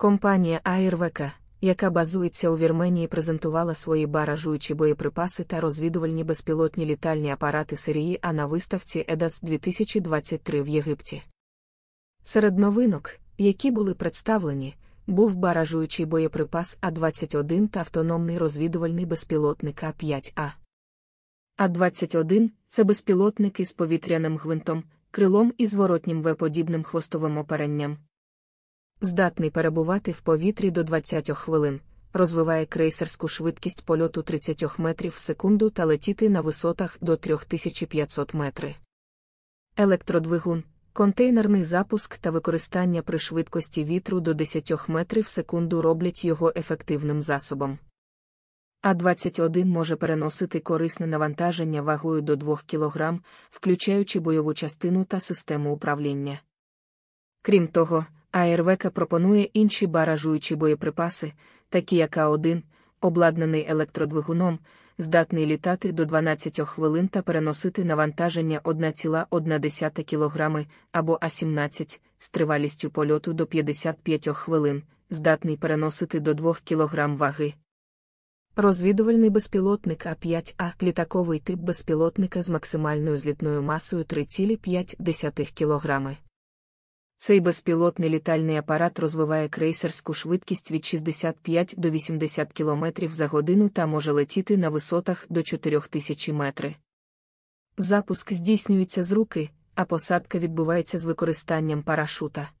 Компанія Аєрвека, яка базується у Вірменії, презентувала свої баражуючі боєприпаси та розвідувальні безпілотні літальні апарати серії А на виставці ЕДАС 2023 в Єгипті. Серед новинок, які були представлені, був баражуючий боєприпас А21 та автономний розвідувальний безпілотник А5А. А21 це безпілотник із повітряним гвинтом, крилом і зворотнім В-подібним хвостовим оперенням, здатний перебувати в повітрі до 20 хвилин, розвиває крейсерську швидкість польоту 30 метрів в секунду та летіти на висотах до 3500 метрів. Електродвигун, контейнерний запуск та використання при швидкості вітру до 10 метрів в секунду роблять його ефективним засобом. А-21 може переносити корисне навантаження вагою до 2 кг, включаючи бойову частину та систему управління. Крім того, а пропонує інші баражуючі боєприпаси, такі як А1, обладнаний електродвигуном, здатний літати до 12 хвилин та переносити навантаження 1,1 кг або А17 з тривалістю польоту до 55 хвилин, здатний переносити до 2 кг ваги. Розвідувальний безпілотник А5А літаковий тип безпілотника з максимальною злітною масою 3,5 кг. Цей безпілотний літальний апарат розвиває крейсерську швидкість від 65 до 80 км за годину та може летіти на висотах до 4000 метри. Запуск здійснюється з руки, а посадка відбувається з використанням парашута.